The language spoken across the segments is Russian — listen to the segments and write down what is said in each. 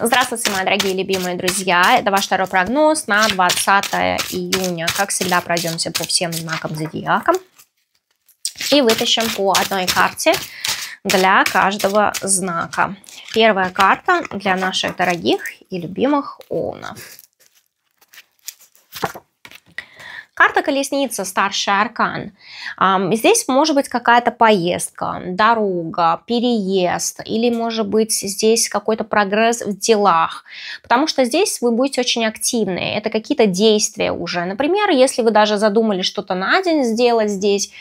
Здравствуйте, мои дорогие любимые друзья. Это ваш второй прогноз на 20 июня. Как всегда, пройдемся по всем знакам зодиака. И вытащим по одной карте для каждого знака. Первая карта для наших дорогих и любимых овнов. Карта колесница, старший аркан. Здесь может быть какая-то поездка, дорога, переезд, или может быть здесь какой-то прогресс в делах, потому что здесь вы будете очень активны, это какие-то действия уже. Например, если вы даже задумали что-то на день сделать здесь,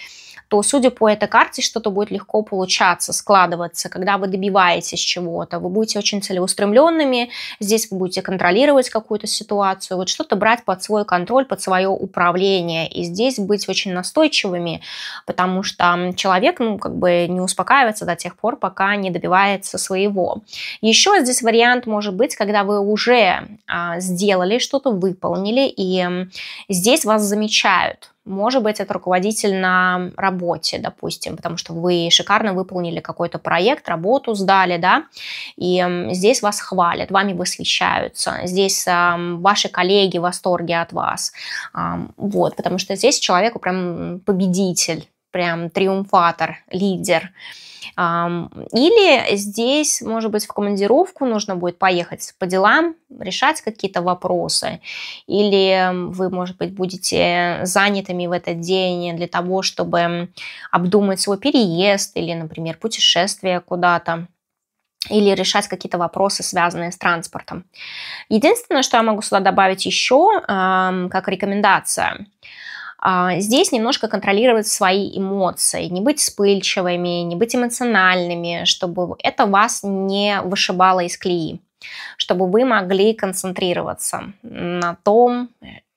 то, судя по этой карте, что-то будет легко получаться, складываться, когда вы добиваетесь чего-то. Вы будете очень целеустремленными, здесь вы будете контролировать какую-то ситуацию, вот что-то брать под свой контроль, под свое управление. И здесь быть очень настойчивыми, потому что человек, ну, как бы не успокаивается до тех пор, пока не добивается своего. Еще здесь вариант может быть, когда вы уже а, сделали что-то, выполнили, и здесь вас замечают может быть, это руководитель на работе, допустим, потому что вы шикарно выполнили какой-то проект, работу сдали, да, и здесь вас хвалят, вами восхищаются, здесь ваши коллеги в восторге от вас, вот, потому что здесь человеку прям победитель, прям триумфатор, лидер, лидер, или здесь, может быть, в командировку нужно будет поехать по делам, решать какие-то вопросы. Или вы, может быть, будете занятыми в этот день для того, чтобы обдумать свой переезд или, например, путешествие куда-то или решать какие-то вопросы, связанные с транспортом. Единственное, что я могу сюда добавить еще, как рекомендация – а, здесь немножко контролировать свои эмоции, не быть вспыльчивыми, не быть эмоциональными, чтобы это вас не вышибало из клеи чтобы вы могли концентрироваться на том,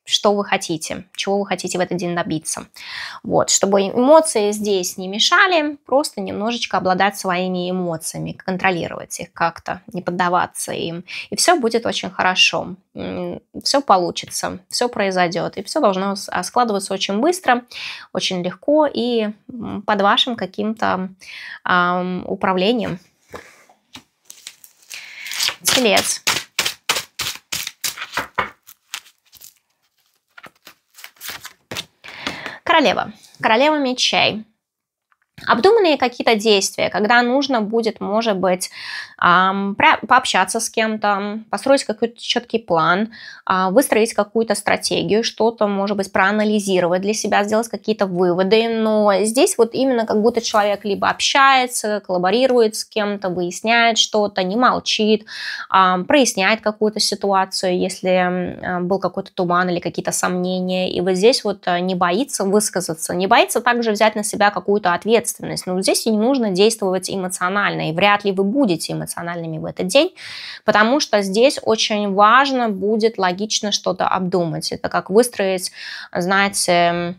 что вы хотите, чего вы хотите в этот день добиться. Вот, чтобы эмоции здесь не мешали, просто немножечко обладать своими эмоциями, контролировать их как-то, не поддаваться им. И все будет очень хорошо, все получится, все произойдет, и все должно а, складываться очень быстро, очень легко и под вашим каким-то эм, управлением. Телец. Королева. Королева мечей. Обдуманные какие-то действия, когда нужно будет, может быть, пообщаться с кем-то, построить какой-то четкий план, а, выстроить какую-то стратегию, что-то, может быть, проанализировать для себя, сделать какие-то выводы. Но здесь вот именно как будто человек либо общается, коллаборирует с кем-то, выясняет что-то, не молчит, а, проясняет какую-то ситуацию, если а, был какой-то туман или какие-то сомнения. И вот здесь вот не боится высказаться, не боится также взять на себя какую-то ответственность ответственность. Но здесь не нужно действовать эмоционально, и вряд ли вы будете эмоциональными в этот день, потому что здесь очень важно будет логично что-то обдумать. Это как выстроить, знаете,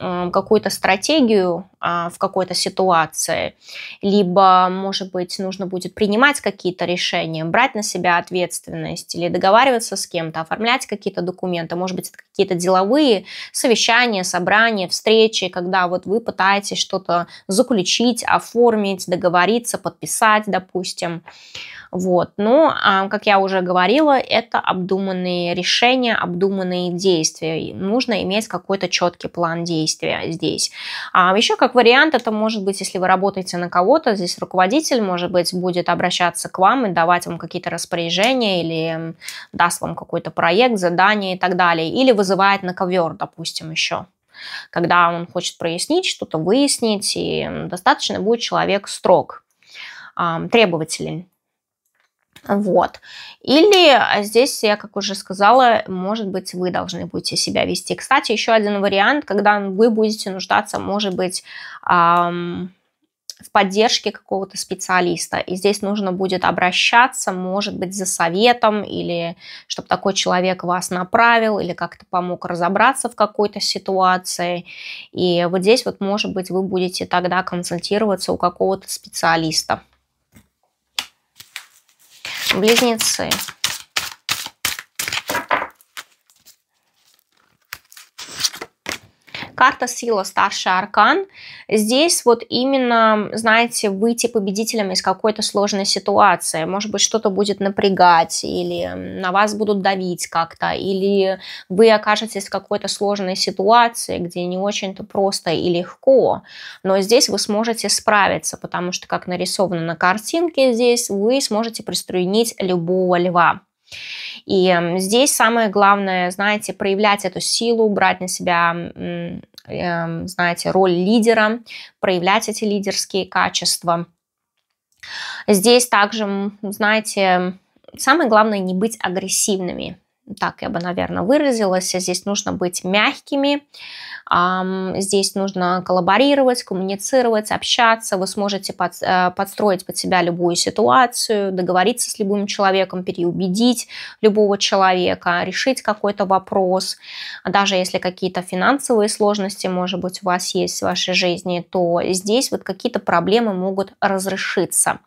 э, какую-то стратегию а, в какой-то ситуации, либо, может быть, нужно будет принимать какие-то решения, брать на себя ответственность или договариваться с кем-то, оформлять какие-то документы, может быть, это какие-то деловые совещания, собрания, встречи, когда вот вы пытаетесь что-то заключить, оформить, договориться, подписать, допустим. Вот. Но, ну, а, как я уже говорила, это обдуманные решения, обдуманные действия. И нужно иметь какой-то четкий план действия здесь. А Еще как вариант, это может быть, если вы работаете на кого-то, здесь руководитель, может быть, будет обращаться к вам и давать вам какие-то распоряжения или даст вам какой-то проект, задание и так далее. Или вы вызывает на ковер, допустим, еще когда он хочет прояснить, что-то выяснить, и достаточно будет человек строг, требователен. Вот. Или а, здесь, я как уже сказала, может быть, вы должны будете себя вести. Кстати, еще один вариант, когда вы будете нуждаться, может быть, в поддержке какого-то специалиста. И здесь нужно будет обращаться, может быть, за советом, или чтобы такой человек вас направил, или как-то помог разобраться в какой-то ситуации. И вот здесь вот, может быть, вы будете тогда консультироваться у какого-то специалиста. Близнецы. карта сила, старший аркан. Здесь вот именно, знаете, выйти победителем из какой-то сложной ситуации. Может быть, что-то будет напрягать, или на вас будут давить как-то, или вы окажетесь в какой-то сложной ситуации, где не очень-то просто и легко. Но здесь вы сможете справиться, потому что, как нарисовано на картинке здесь, вы сможете приструнить любого льва. И здесь самое главное, знаете, проявлять эту силу, брать на себя Эм, знаете, роль лидера, проявлять эти лидерские качества. Здесь также, знаете, самое главное не быть агрессивными так я бы, наверное, выразилась. Здесь нужно быть мягкими, здесь нужно коллаборировать, коммуницировать, общаться. Вы сможете под, э, подстроить под себя любую ситуацию, договориться с любым человеком, переубедить любого человека, решить какой-то вопрос. Даже если какие-то финансовые сложности, может быть, у вас есть в вашей жизни, то здесь вот какие-то проблемы могут разрешиться.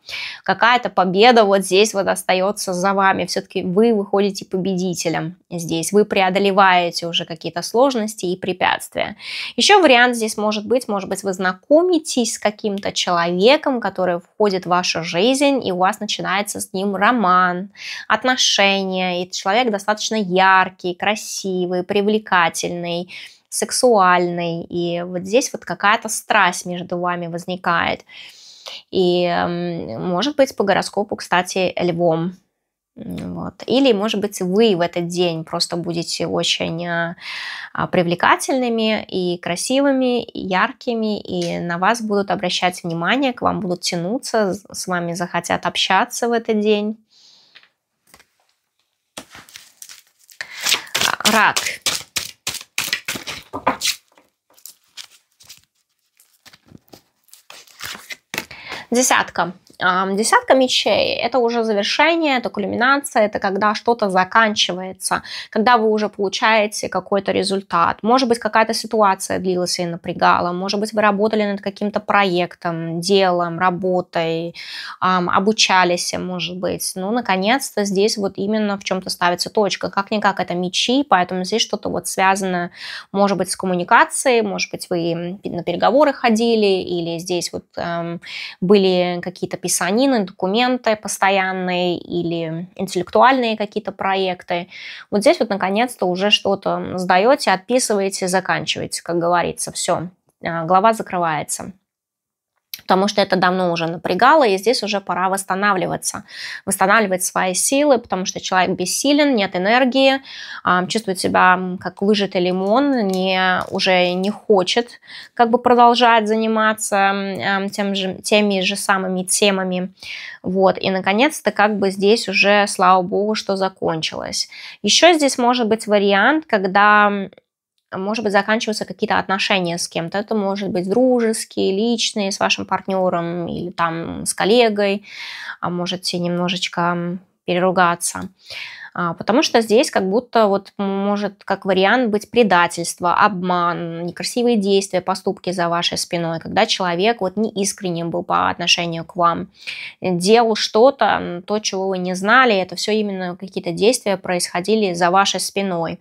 Какая-то победа вот здесь вот остается за вами. Все-таки вы выходите победителем победителем здесь. Вы преодолеваете уже какие-то сложности и препятствия. Еще вариант здесь может быть, может быть, вы знакомитесь с каким-то человеком, который входит в вашу жизнь, и у вас начинается с ним роман, отношения, и человек достаточно яркий, красивый, привлекательный, сексуальный, и вот здесь вот какая-то страсть между вами возникает. И может быть по гороскопу, кстати, львом вот. Или, может быть, вы в этот день просто будете очень а, а, привлекательными и красивыми, и яркими, и на вас будут обращать внимание, к вам будут тянуться, с вами захотят общаться в этот день. А, рак. Десятка. Десятка мечей – это уже завершение, это кульминация, это когда что-то заканчивается, когда вы уже получаете какой-то результат. Может быть, какая-то ситуация длилась и напрягала, может быть, вы работали над каким-то проектом, делом, работой, обучались, может быть. Ну, наконец-то здесь вот именно в чем-то ставится точка. Как-никак это мечи, поэтому здесь что-то вот связано, может быть, с коммуникацией, может быть, вы на переговоры ходили, или здесь вот эм, были какие-то писанины, документы постоянные или интеллектуальные какие-то проекты. Вот здесь вот наконец-то уже что-то сдаете, отписываете, заканчиваете, как говорится, все, а, глава закрывается потому что это давно уже напрягало, и здесь уже пора восстанавливаться, восстанавливать свои силы, потому что человек бессилен, нет энергии, чувствует себя как выжатый лимон, не, уже не хочет как бы продолжать заниматься тем же, теми же самыми темами. Вот, и наконец-то как бы здесь уже, слава богу, что закончилось. Еще здесь может быть вариант, когда может быть, заканчиваются какие-то отношения с кем-то. Это может быть дружеские, личные, с вашим партнером или там с коллегой. А можете немножечко переругаться. А, потому что здесь как будто вот может как вариант быть предательство, обман, некрасивые действия, поступки за вашей спиной, когда человек вот не искренним был по отношению к вам, делал что-то, то, чего вы не знали, это все именно какие-то действия происходили за вашей спиной.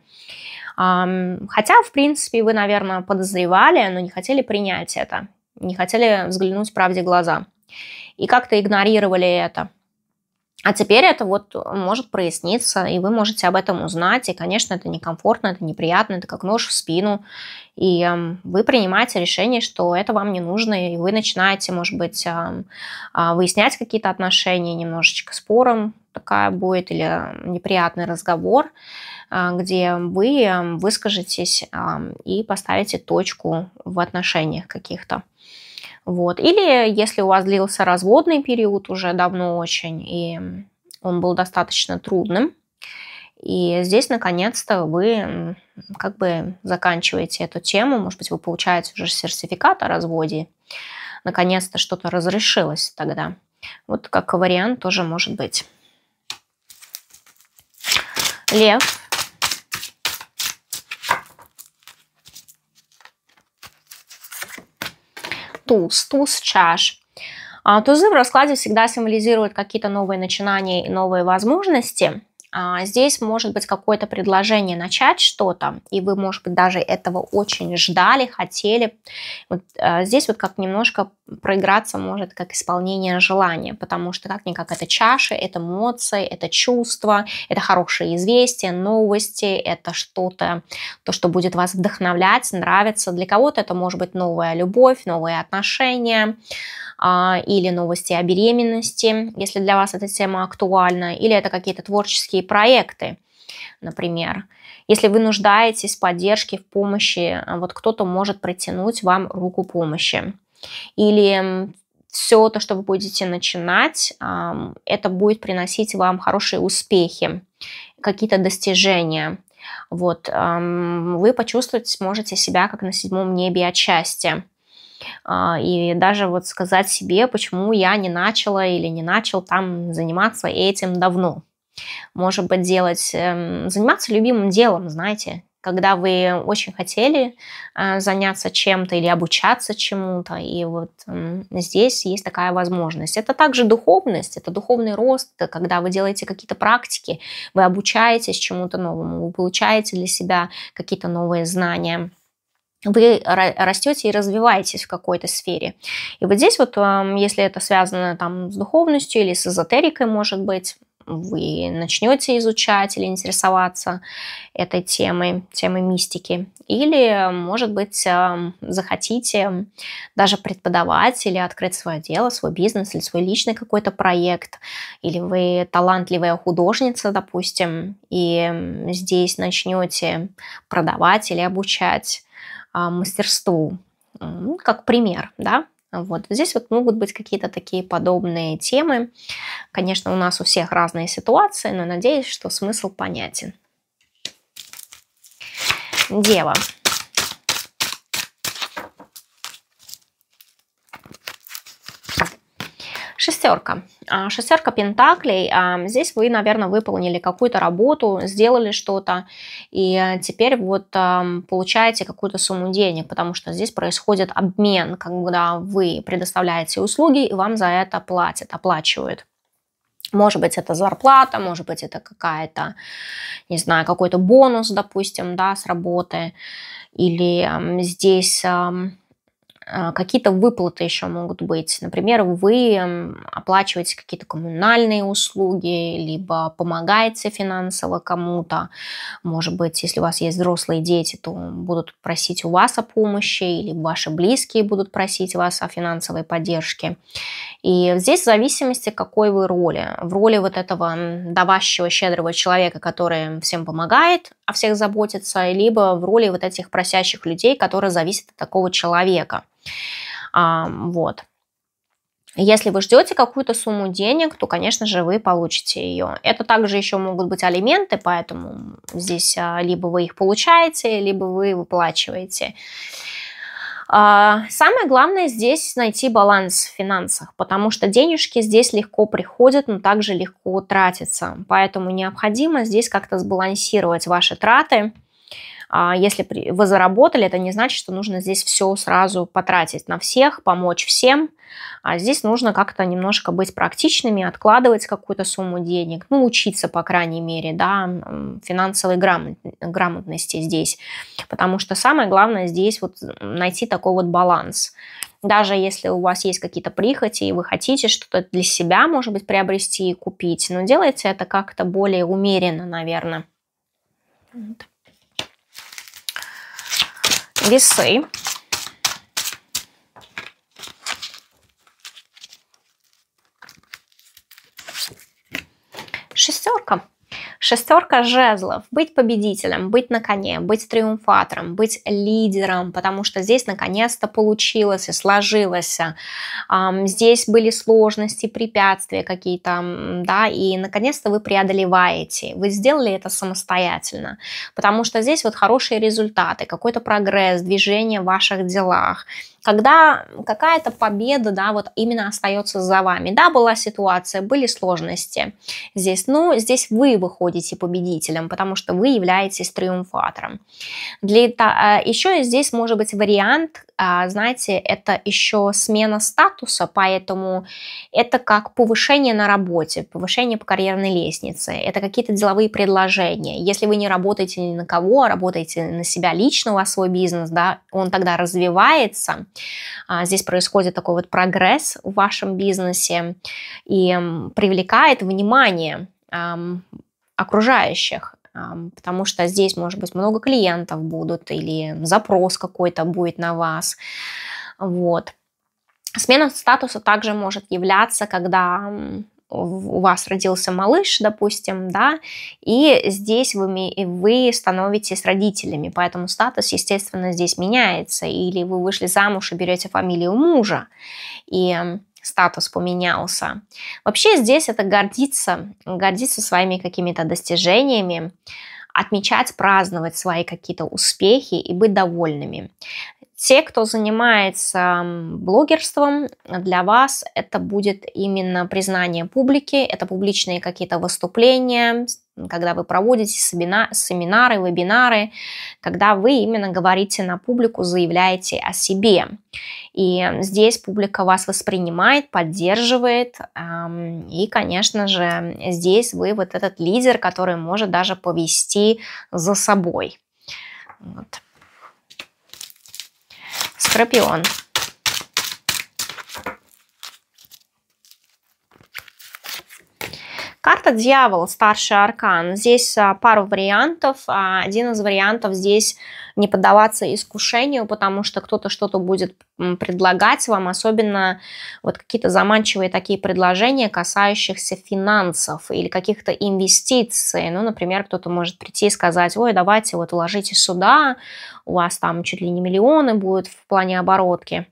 Хотя, в принципе, вы, наверное, подозревали, но не хотели принять это, не хотели взглянуть правде в глаза. И как-то игнорировали это. А теперь это вот может проясниться, и вы можете об этом узнать. И, конечно, это некомфортно, это неприятно, это как нож в спину. И вы принимаете решение, что это вам не нужно, и вы начинаете, может быть, а, выяснять какие-то отношения немножечко спором, такая будет или неприятный разговор, а, где вы выскажетесь а, и поставите точку в отношениях каких-то. Вот. Или если у вас длился разводный период уже давно очень, и он был достаточно трудным, и здесь, наконец-то, вы как бы заканчиваете эту тему. Может быть, вы получаете уже сертификат о разводе. Наконец-то что-то разрешилось тогда. Вот как вариант тоже может быть лев. Туз, туз чаш. А, тузы в раскладе всегда символизируют какие-то новые начинания и новые возможности. А, здесь может быть какое-то предложение начать что-то, и вы, может быть, даже этого очень ждали, хотели. Вот а, здесь вот как немножко проиграться может как исполнение желания, потому что как-никак это чаши, это эмоции, это чувства, это хорошие известия, новости, это что-то, то, что будет вас вдохновлять, нравится. Для кого-то это может быть новая любовь, новые отношения а, или новости о беременности, если для вас эта тема актуальна, или это какие-то творческие проекты, например. Если вы нуждаетесь в поддержке, в помощи, э, вот кто-то может протянуть вам руку помощи. Или все то, что вы будете начинать, это будет приносить вам хорошие успехи, какие-то достижения. Вот, вы почувствовать сможете себя как на седьмом небе отчасти а, И даже вот сказать себе, почему я не начала или не начал там заниматься этим давно. Может быть, делать, эм, заниматься любимым делом, знаете, когда вы очень хотели э, заняться чем-то или обучаться чему-то, и вот здесь есть такая возможность. Это также духовность, это духовный рост, когда вы делаете какие-то практики, вы обучаетесь чему-то новому, вы получаете для себя какие-то новые знания вы растете и развиваетесь в какой-то сфере. И вот здесь вот, эм, если это связано там с духовностью или с эзотерикой, может быть, вы начнете изучать или интересоваться этой темой, темой мистики. Или, может быть, эм, захотите даже преподавать или открыть свое дело, свой бизнес или свой личный какой-то проект. Или вы талантливая художница, допустим, и эм, здесь начнете продавать или обучать а, мастерству. Ну, как пример, да, вот. Здесь вот могут быть какие-то такие подобные темы. Конечно, у нас у всех разные ситуации, но надеюсь, что смысл понятен. Дева. Шестерка. А, шестерка пентаклей. А, здесь вы, наверное, выполнили какую-то работу, сделали что-то, и теперь вот получаете какую-то сумму денег, потому что здесь происходит обмен, когда вы предоставляете услуги, и вам за это платят, оплачивают. Может быть, это зарплата, может быть, это какая-то, не знаю, какой-то бонус, допустим, да, с работы. Или здесь а, какие-то выплаты еще могут быть. Например, вы оплачиваете какие-то коммунальные услуги, либо помогаете финансово кому-то. Может быть, если у вас есть взрослые дети, то будут просить у вас о помощи, или ваши близкие будут просить вас о финансовой поддержке. И здесь в зависимости, какой вы роли. В роли вот этого даващего, щедрого человека, который всем помогает, о всех заботиться, либо в роли вот этих просящих людей, которые зависят от такого человека. А, вот. Если вы ждете какую-то сумму денег, то, конечно же, вы получите ее. Это также еще могут быть алименты, поэтому здесь а, либо вы их получаете, либо вы выплачиваете. А, самое главное здесь найти баланс в финансах, потому что денежки здесь легко приходят, но также легко тратятся. Поэтому необходимо здесь как-то сбалансировать ваши траты – а если вы заработали, это не значит, что нужно здесь все сразу потратить на всех, помочь всем. А здесь нужно как-то немножко быть практичными, откладывать какую-то сумму денег, ну, учиться, по крайней мере, да, финансовой грамот, грамотности здесь. Потому что самое главное здесь вот найти такой вот баланс. Даже если у вас есть какие-то прихоти, и вы хотите что-то для себя, может быть, приобрести и купить, но делайте это как-то более умеренно, наверное. Вот весы. Шестерка. Шестерка жезлов. Быть победителем, быть на коне, быть триумфатором, быть лидером, потому что здесь наконец-то получилось и сложилось. Здесь были сложности, препятствия какие-то, да, и наконец-то вы преодолеваете. Вы сделали это самостоятельно, потому что здесь вот хорошие результаты, какой-то прогресс, движение в ваших делах когда какая-то победа, да, вот именно остается за вами. Да, была ситуация, были сложности здесь, но здесь вы выходите выходите победителем, потому что вы являетесь триумфатором. Для, а, еще здесь может быть вариант, а, знаете, это еще смена статуса, поэтому это как повышение на работе, повышение по карьерной лестнице, это какие-то деловые предложения. Если вы не работаете ни на кого, а работаете на себя лично, у вас свой бизнес, да, он тогда развивается. А, здесь происходит такой вот прогресс в вашем бизнесе и привлекает внимание окружающих, потому что здесь, может быть, много клиентов будут или запрос какой-то будет на вас. Вот. Смена статуса также может являться, когда у вас родился малыш, допустим, да, и здесь вы, вы становитесь родителями, поэтому статус, естественно, здесь меняется, или вы вышли замуж и берете фамилию мужа, и статус поменялся. Вообще здесь это гордиться, гордиться своими какими-то достижениями, отмечать, праздновать свои какие-то успехи и быть довольными. Те, кто занимается блогерством, для вас это будет именно признание публики, это публичные какие-то выступления, когда вы проводите семинары, вебинары, когда вы именно говорите на публику, заявляете о себе. И здесь публика вас воспринимает, поддерживает, и, конечно же, здесь вы вот этот лидер, который может даже повести за собой. Вот. Скорпион. Карта дьявола, старший аркан. Здесь а, пару вариантов. А, один из вариантов здесь не поддаваться искушению, потому что кто-то что-то будет предлагать вам, особенно вот какие-то заманчивые такие предложения, касающихся финансов или каких-то инвестиций. Ну, например, кто-то может прийти и сказать, ой, давайте вот вложите сюда, у вас там чуть ли не миллионы будет в плане оборотки.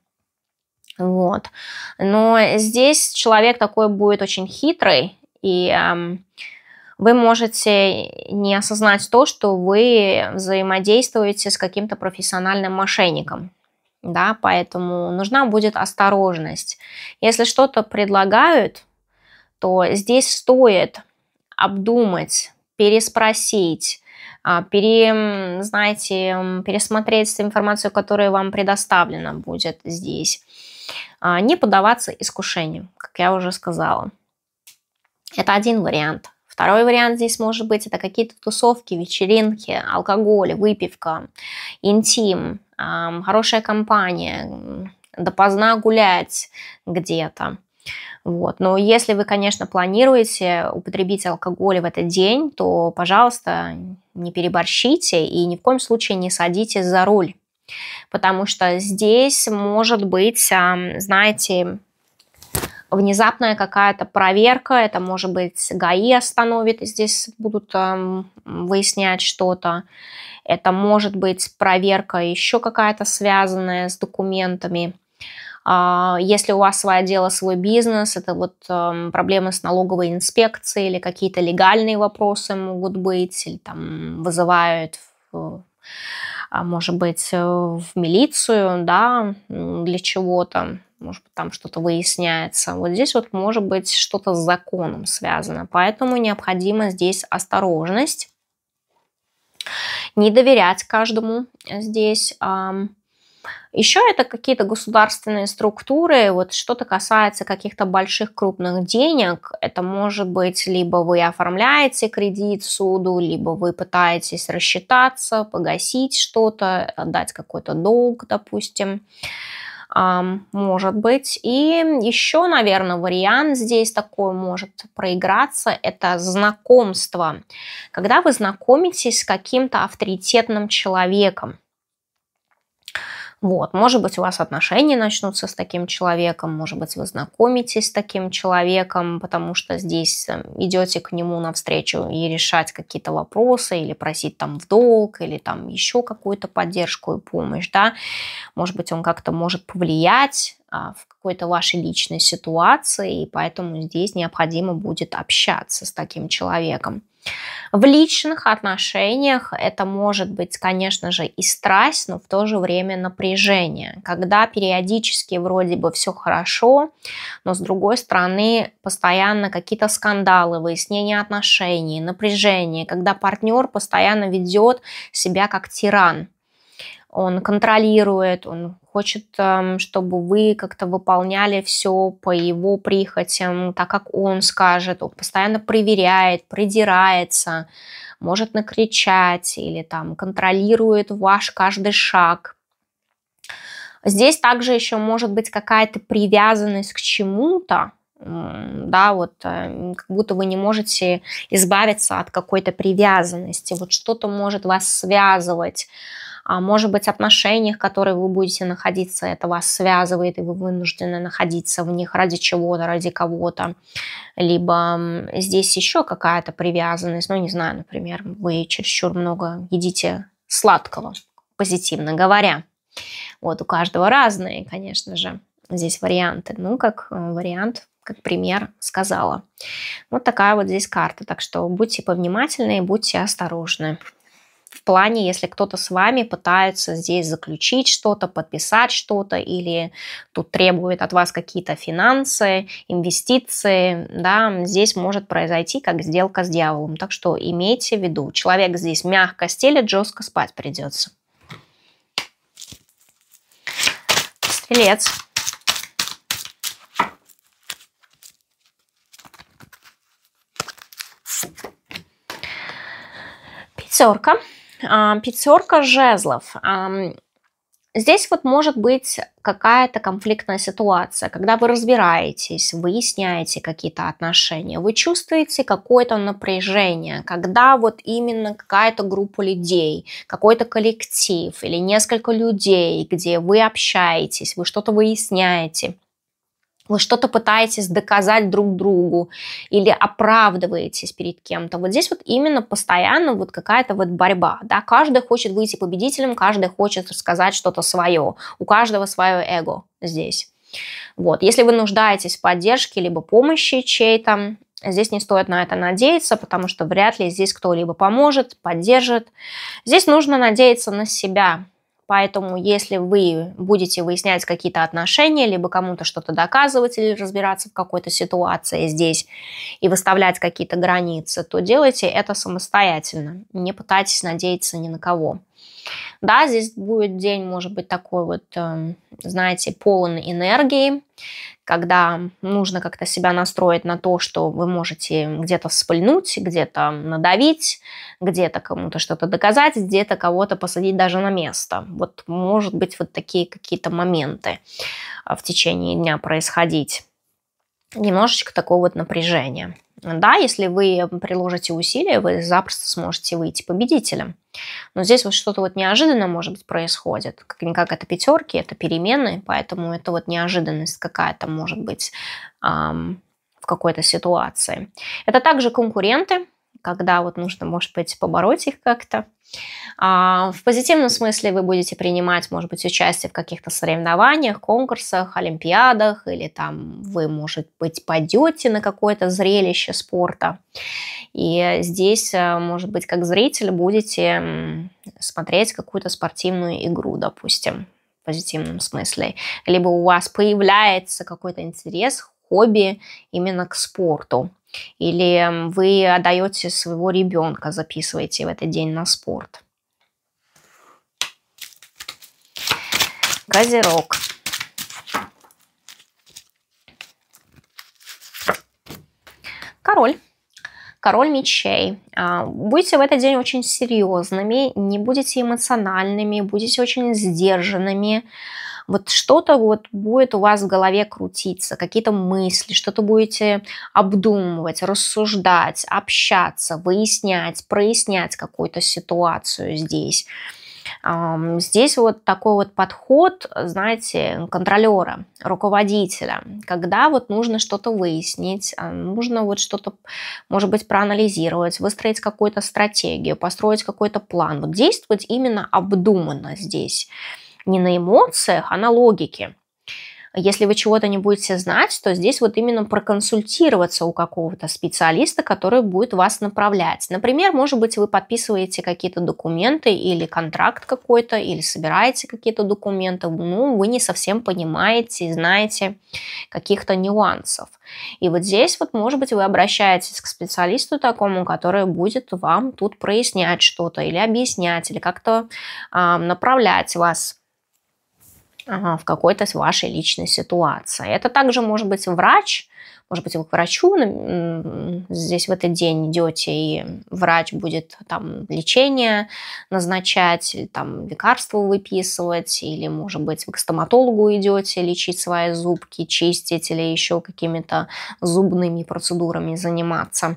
Вот. Но здесь человек такой будет очень хитрый, и вы можете не осознать то, что вы взаимодействуете с каким-то профессиональным мошенником. Да, поэтому нужна будет осторожность. Если что-то предлагают, то здесь стоит обдумать, переспросить, а, пере, знаете, пересмотреть информацию, которая вам предоставлена будет здесь. А, не поддаваться искушению, как я уже сказала. Это один вариант. Второй вариант здесь может быть это какие-то тусовки, вечеринки, алкоголь, выпивка, интим, хорошая компания, допоздна гулять где-то. Вот. Но если вы, конечно, планируете употребить алкоголь в этот день, то, пожалуйста, не переборщите и ни в коем случае не садитесь за руль. Потому что здесь может быть, знаете, внезапная какая-то проверка, это может быть ГАИ остановит, и здесь будут э, выяснять что-то, это может быть проверка еще какая-то связанная с документами. А, если у вас свое дело, свой бизнес, это вот э, проблемы с налоговой инспекцией или какие-то легальные вопросы могут быть, или там вызывают а, может быть, э, в милицию, да, для чего-то может быть, там что-то выясняется. Вот здесь вот может быть что-то с законом связано. Поэтому необходима здесь осторожность. Не доверять каждому здесь. Еще это какие-то государственные структуры, вот что-то касается каких-то больших крупных денег, это может быть либо вы оформляете кредит в суду, либо вы пытаетесь рассчитаться, погасить что-то, отдать какой-то долг, допустим может быть. И еще, наверное, вариант здесь такой может проиграться, это знакомство. Когда вы знакомитесь с каким-то авторитетным человеком, вот, может быть, у вас отношения начнутся с таким человеком, может быть, вы знакомитесь с таким человеком, потому что здесь эм, идете к нему навстречу и решать какие-то вопросы, или просить там в долг, или там еще какую-то поддержку и помощь, да. Может быть, он как-то может повлиять а, в какой-то вашей личной ситуации, и поэтому здесь необходимо будет общаться с таким человеком. В личных отношениях это может быть, конечно же, и страсть, но в то же время напряжение, когда периодически вроде бы все хорошо, но с другой стороны постоянно какие-то скандалы, выяснение отношений, напряжение, когда партнер постоянно ведет себя как тиран он контролирует, он хочет, эм, чтобы вы как-то выполняли все по его прихотям, так как он скажет, он постоянно проверяет, придирается, может накричать или там контролирует ваш каждый шаг. Здесь также еще может быть какая-то привязанность к чему-то, да, вот э, как будто вы не можете избавиться от какой-то привязанности, вот что-то может вас связывать, а, может быть, отношениях, которые вы будете находиться, это вас связывает, и вы вынуждены находиться в них ради чего-то, ради кого-то. Либо здесь еще какая-то привязанность, ну, не знаю, например, вы чересчур много едите сладкого, позитивно говоря. Вот у каждого разные, конечно же, здесь варианты. Ну, как э, вариант, как пример сказала. Вот такая вот здесь карта. Так что будьте повнимательны и будьте осторожны в плане, если кто-то с вами пытается здесь заключить что-то, подписать что-то, или тут требует от вас какие-то финансы, инвестиции, да, здесь может произойти как сделка с дьяволом. Так что имейте в виду, человек здесь мягко стелит, жестко спать придется. Стрелец. пятерка. А, Пятерка жезлов. Здесь вот может быть какая-то конфликтная ситуация, когда вы разбираетесь, выясняете какие-то отношения, вы чувствуете какое-то напряжение, когда вот именно какая-то группа людей, какой-то коллектив или несколько людей, где вы общаетесь, вы что-то выясняете, вы что-то пытаетесь доказать друг другу или оправдываетесь перед кем-то. Вот здесь вот именно постоянно вот какая-то вот борьба, да, каждый хочет выйти победителем, каждый хочет рассказать что-то свое, у каждого свое эго здесь. Вот, если вы нуждаетесь в поддержке либо помощи чьей-то, Здесь не стоит на это надеяться, потому что вряд ли здесь кто-либо поможет, поддержит. Здесь нужно надеяться на себя, Поэтому, если вы будете выяснять какие-то отношения, либо кому-то что-то доказывать или разбираться в какой-то ситуации здесь и выставлять какие-то границы, то делайте это самостоятельно. Не пытайтесь надеяться ни на кого. Да, здесь будет день, может быть, такой вот, эм, знаете, полон энергии, когда нужно как-то себя настроить на то, что вы можете где-то вспыльнуть, где-то надавить, где-то кому-то что-то доказать, где-то кого-то посадить даже на место. Вот, может быть, вот такие какие-то моменты э, в течение дня происходить немножечко такого вот напряжения. Да, если вы приложите усилия, вы запросто сможете выйти победителем. Но здесь вот что-то вот неожиданное, может быть, происходит. Как-никак это пятерки, это перемены, поэтому это вот неожиданность какая-то может быть эм, в какой-то ситуации. Это также конкуренты, когда вот нужно, может быть, побороть их как-то. А, в позитивном смысле вы будете принимать, может быть, участие в каких-то соревнованиях, конкурсах, олимпиадах, или там вы, может быть, пойдете на какое-то зрелище спорта. И здесь, э, может быть, как зритель будете смотреть какую-то спортивную игру, допустим, в позитивном смысле. Либо у вас появляется какой-то интерес, хобби именно к спорту. Или вы отдаете своего ребенка, записываете в этот день на спорт. Козерог. Король. Король мечей. А, будете в этот день очень серьезными, не будете эмоциональными, будете очень сдержанными вот что-то вот будет у вас в голове крутиться, какие-то мысли, что-то будете обдумывать, рассуждать, общаться, выяснять, прояснять какую-то ситуацию здесь. Здесь вот такой вот подход, знаете, контролера, руководителя, когда вот нужно что-то выяснить, а нужно вот что-то, может быть, проанализировать, выстроить какую-то стратегию, построить какой-то план, вот действовать именно обдуманно здесь не на эмоциях, а на логике. Если вы чего-то не будете знать, то здесь вот именно проконсультироваться у какого-то специалиста, который будет вас направлять. Например, может быть, вы подписываете какие-то документы или контракт какой-то, или собираете какие-то документы, ну, вы не совсем понимаете и знаете каких-то нюансов. И вот здесь вот, может быть, вы обращаетесь к специалисту такому, который будет вам тут прояснять что-то или объяснять, или как-то э, направлять вас а, в какой-то вашей личной ситуации. Это также может быть врач, может быть, вы к врачу здесь в этот день идете, и врач будет там лечение назначать, или, там лекарства выписывать, или, может быть, вы к стоматологу идете лечить свои зубки, чистить или еще какими-то зубными процедурами заниматься.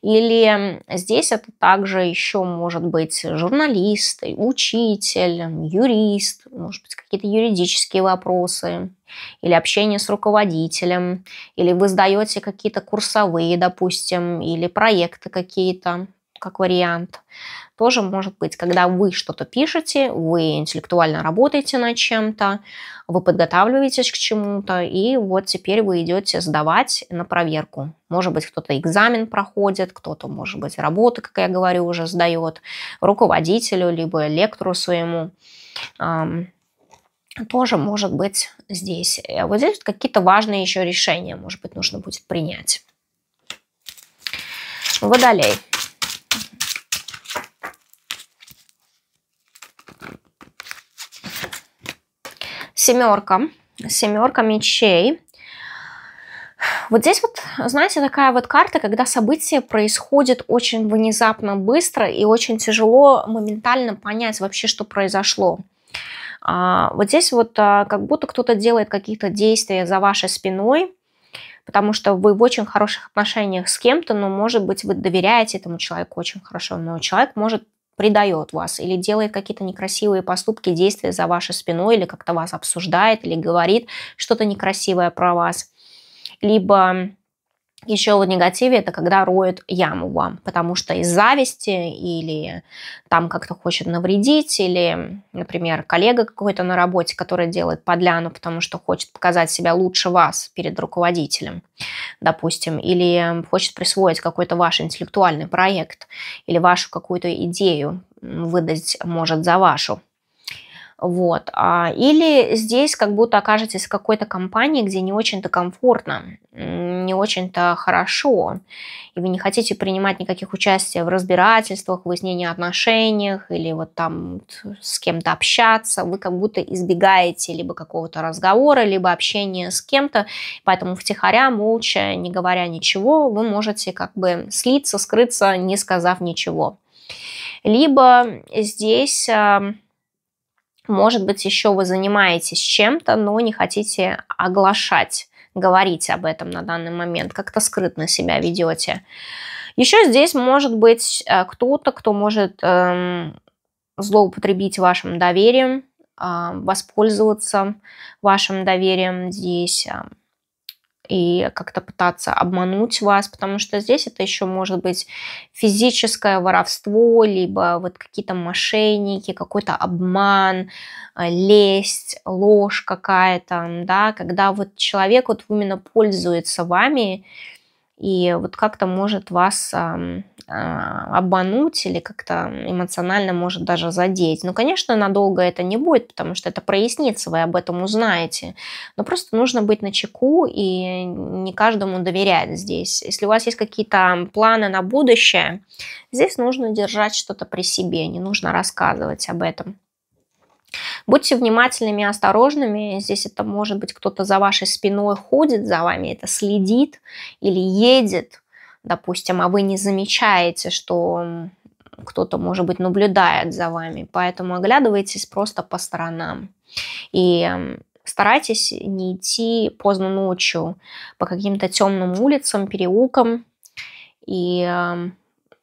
Или здесь это также еще может быть журналист, учитель, юрист, может быть, какие-то юридические вопросы, или общение с руководителем, или вы сдаете какие-то курсовые, допустим, или проекты какие-то, как вариант. Тоже может быть, когда вы что-то пишете, вы интеллектуально работаете над чем-то, вы подготавливаетесь к чему-то, и вот теперь вы идете сдавать на проверку. Может быть, кто-то экзамен проходит, кто-то, может быть, работу, как я говорю, уже сдает руководителю, либо лектору своему тоже может быть здесь. Э, вот здесь какие-то важные еще решения, может быть, нужно будет принять. Водолей. Семерка. Семерка мечей. Вот здесь вот, знаете, такая вот карта, когда событие происходит очень внезапно, быстро и очень тяжело моментально понять вообще, что произошло. А, вот здесь вот а, как будто кто-то делает какие-то действия за вашей спиной, потому что вы в очень хороших отношениях с кем-то, но, может быть, вы доверяете этому человеку очень хорошо, но человек может предает вас или делает какие-то некрасивые поступки, действия за вашей спиной, или как-то вас обсуждает, или говорит что-то некрасивое про вас. Либо еще в негативе это когда роют яму вам, потому что из зависти или там как-то хочет навредить, или, например, коллега какой-то на работе, который делает подляну, потому что хочет показать себя лучше вас перед руководителем, допустим, или хочет присвоить какой-то ваш интеллектуальный проект или вашу какую-то идею выдать может за вашу. Вот. А, или здесь как будто окажетесь в какой-то компании, где не очень-то комфортно, не очень-то хорошо, и вы не хотите принимать никаких участия в разбирательствах, в выяснении отношениях или вот там с кем-то общаться, вы как будто избегаете либо какого-то разговора, либо общения с кем-то, поэтому втихаря, молча, не говоря ничего, вы можете как бы слиться, скрыться, не сказав ничего. Либо здесь а, может быть, еще вы занимаетесь чем-то, но не хотите оглашать, говорить об этом на данный момент, как-то скрытно себя ведете. Еще здесь может быть э, кто-то, кто может эм, злоупотребить вашим доверием, э, воспользоваться вашим доверием здесь. Э, и как-то пытаться обмануть вас, потому что здесь это еще может быть физическое воровство, либо вот какие-то мошенники, какой-то обман, э, лесть, ложь какая-то, да, когда вот человек вот именно пользуется вами и вот как-то может вас а, обмануть или как-то эмоционально может даже задеть. Но, ну, конечно, надолго это не будет, потому что это прояснится, вы об этом узнаете. Но просто нужно быть на чеку и не каждому доверять здесь. Если у вас есть какие-то планы на будущее, здесь нужно держать что-то при себе, не нужно рассказывать об этом. Будьте внимательными и осторожными. Здесь это может быть кто-то за вашей спиной ходит, за вами это следит или едет допустим, а вы не замечаете, что кто-то, может быть, наблюдает за вами. Поэтому оглядывайтесь просто по сторонам. И эм, старайтесь не идти поздно ночью по каким-то темным улицам, переулкам. И, эм,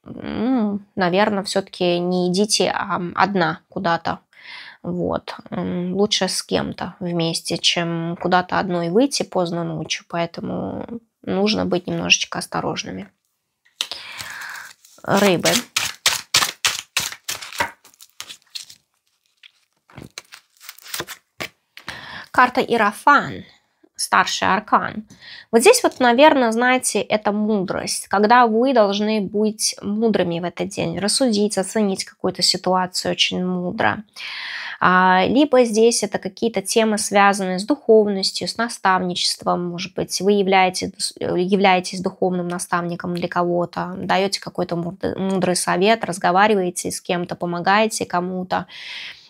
ну, наверное, все-таки не идите одна куда-то. Вот. Эм, лучше с кем-то вместе, чем куда-то одной выйти поздно ночью. Поэтому нужно быть немножечко осторожными. Рыбы. Карта Ирафан – старший аркан. Вот здесь вот, наверное, знаете, это мудрость, когда вы должны быть мудрыми в этот день, рассудить, оценить какую-то ситуацию очень мудро. А, либо здесь это какие-то темы, связанные с духовностью, с наставничеством, может быть, вы являетесь, являетесь духовным наставником для кого-то, даете какой-то мудрый совет, разговариваете с кем-то, помогаете кому-то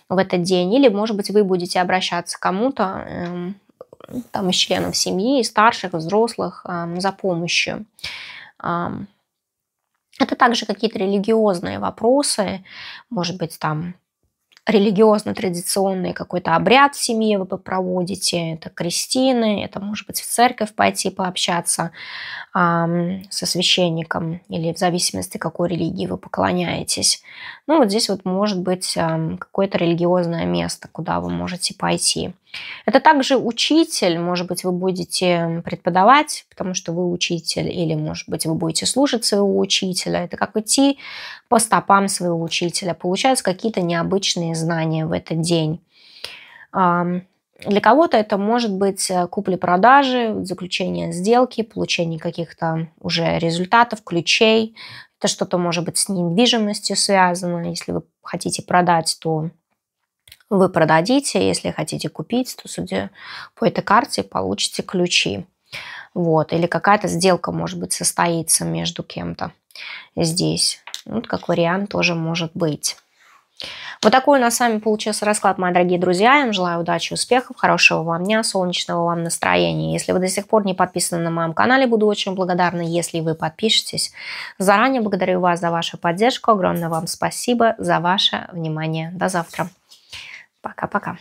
в этот день, или, может быть, вы будете обращаться к кому-то, эм, там, из членов семьи, старших, взрослых за помощью. Это также какие-то религиозные вопросы, может быть, там религиозно-традиционный какой-то обряд в семье вы проводите, это крестины, это может быть в церковь пойти пообщаться э, со священником или в зависимости, какой религии вы поклоняетесь. Ну вот здесь вот может быть э, какое-то религиозное место, куда вы можете пойти. Это также учитель, может быть, вы будете преподавать, потому что вы учитель, или, может быть, вы будете слушать своего учителя. Это как идти по стопам своего учителя, получаются какие-то необычные личные знания в этот день. Для кого-то это может быть э, купли-продажи, заключение сделки, получение каких-то уже результатов, ключей. Это что-то может быть с недвижимостью связано. Если вы хотите продать, то вы продадите. Если хотите купить, то судя по этой карте получите ключи. Вот. Или какая-то сделка, может быть, состоится между кем-то здесь. Вот как вариант тоже может быть. Вот такой у нас с вами получился расклад, мои дорогие друзья. Я вам желаю удачи, успехов, хорошего вам дня, солнечного вам настроения. Если вы до сих пор не подписаны на моем канале, буду очень благодарна, если вы подпишетесь. Заранее благодарю вас за вашу поддержку. Огромное вам спасибо за ваше внимание. До завтра. Пока-пока.